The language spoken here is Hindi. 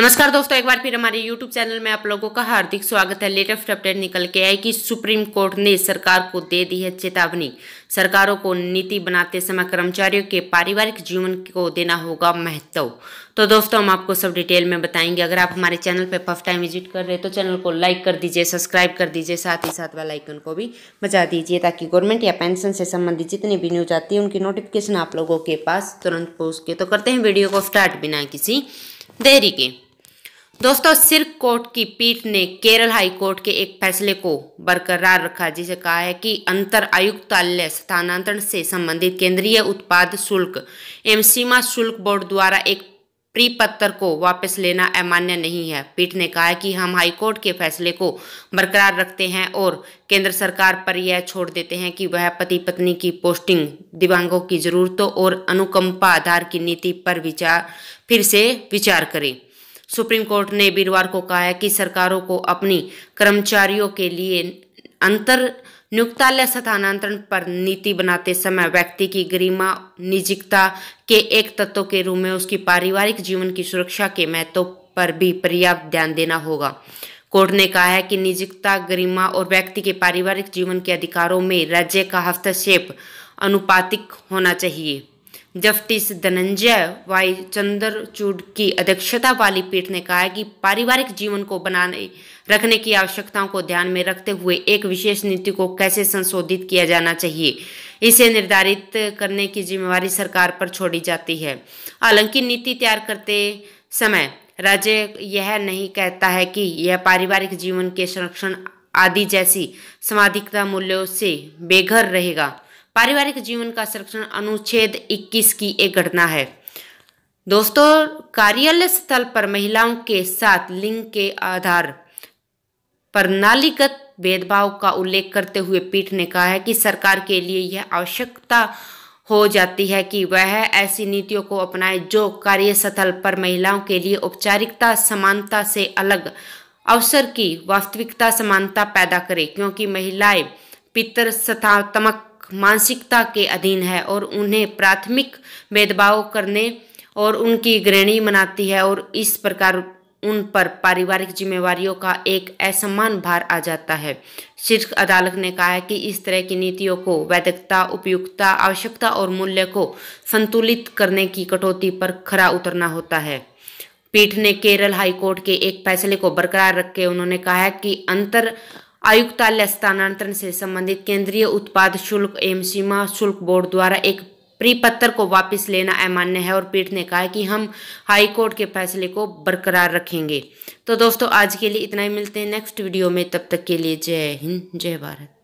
नमस्कार दोस्तों एक बार फिर हमारे YouTube चैनल में आप लोगों का हार्दिक स्वागत है लेटेस्ट अपडेट निकल के आई कि सुप्रीम कोर्ट ने सरकार को दे दी है चेतावनी सरकारों को नीति बनाते समय कर्मचारियों के पारिवारिक जीवन को देना होगा महत्व तो दोस्तों हम आपको सब डिटेल में बताएंगे अगर आप हमारे चैनल पर फर्स्ट टाइम विजिट कर रहे हैं तो चैनल को लाइक कर दीजिए सब्सक्राइब कर दीजिए साथ ही साथ वेलाइकन को भी बचा दीजिए ताकि गवर्नमेंट या पेंशन से संबंधित जितनी भी न्यूज आती है उनकी नोटिफिकेशन आप लोगों के पास तुरंत पहुँच के तो करते हैं वीडियो को स्टार्ट बिना किसी देरी के दोस्तों सिर कोर्ट की पीठ ने केरल हाई कोर्ट के एक फैसले को बरकरार रखा जिसे कहा है कि अंतर आयुक्तालय स्थानांतरण से संबंधित केंद्रीय उत्पाद शुल्क एवं सीमा शुल्क बोर्ड द्वारा एक पत्र को वापस लेना अमान्य नहीं है पीठ ने कहा है कि हम हाईकोर्ट के फैसले को बरकरार रखते हैं और केंद्र सरकार पर यह छोड़ देते हैं कि वह पति पत्नी की पोस्टिंग दिव्यांगों की जरूरतों और अनुकंपा आधार की नीति पर विचार फिर से विचार करें सुप्रीम कोर्ट ने वीरवार को कहा है कि सरकारों को अपनी कर्मचारियों के लिए अंतर नियुक्तालय स्थानांतरण पर नीति बनाते समय व्यक्ति की गरिमा निजिकता के एक तत्व के रूप में उसकी पारिवारिक जीवन की सुरक्षा के महत्व पर भी पर्याप्त ध्यान देना होगा कोर्ट ने कहा है कि निजिकता गरिमा और व्यक्ति के पारिवारिक जीवन के अधिकारों में राज्य का हस्तक्षेप अनुपातिक होना चाहिए जस्टिस धनंजय वाई चंद्रचूड की अध्यक्षता वाली पीठ ने कहा है कि पारिवारिक जीवन को बनाने रखने की आवश्यकताओं को ध्यान में रखते हुए एक विशेष नीति को कैसे संशोधित किया जाना चाहिए इसे निर्धारित करने की जिम्मेवारी सरकार पर छोड़ी जाती है हालांकि नीति तैयार करते समय राज्य यह नहीं कहता है कि यह पारिवारिक जीवन के संरक्षण आदि जैसी समाधिकता मूल्यों से बेघर रहेगा पारिवारिक जीवन का संरक्षण अनुच्छेद 21 की एक घटना है दोस्तों कार्यालय स्थल पर महिलाओं के साथ लिंग के आधार प्रणालीगत भेदभाव का उल्लेख करते हुए पीठ ने कहा है कि सरकार के लिए यह आवश्यकता हो जाती है कि वह ऐसी नीतियों को अपनाए जो कार्यस्थल पर महिलाओं के लिए औपचारिकता समानता से अलग अवसर की वास्तविकता समानता पैदा करे क्योंकि महिलाएं पितर सतात्मक मानसिकता के अधीन है और उन्हें प्राथमिक भेदभाव करने और उनकी गृहिणी मनाती है और इस प्रकार उन पर पारिवारिक जिम्मेवारियों का एक असमान भार आ जाता है शीर्ष अदालत ने कहा है कि इस तरह की नीतियों को वैधकता उपयुक्तता आवश्यकता और मूल्य को संतुलित करने की कटौती पर खरा उतरना होता है पीठ ने केरल हाईकोर्ट के एक फैसले को बरकरार रखे उन्होंने कहा है कि अंतर आयुक्तालय स्थानांतरण से संबंधित केंद्रीय उत्पाद शुल्क एवं सीमा शुल्क बोर्ड द्वारा एक परिपत्र को वापस लेना अमान्य है और पीठ ने कहा कि हम हाई कोर्ट के फैसले को बरकरार रखेंगे तो दोस्तों आज के लिए इतना ही मिलते हैं नेक्स्ट वीडियो में तब तक के लिए जय हिंद जय भारत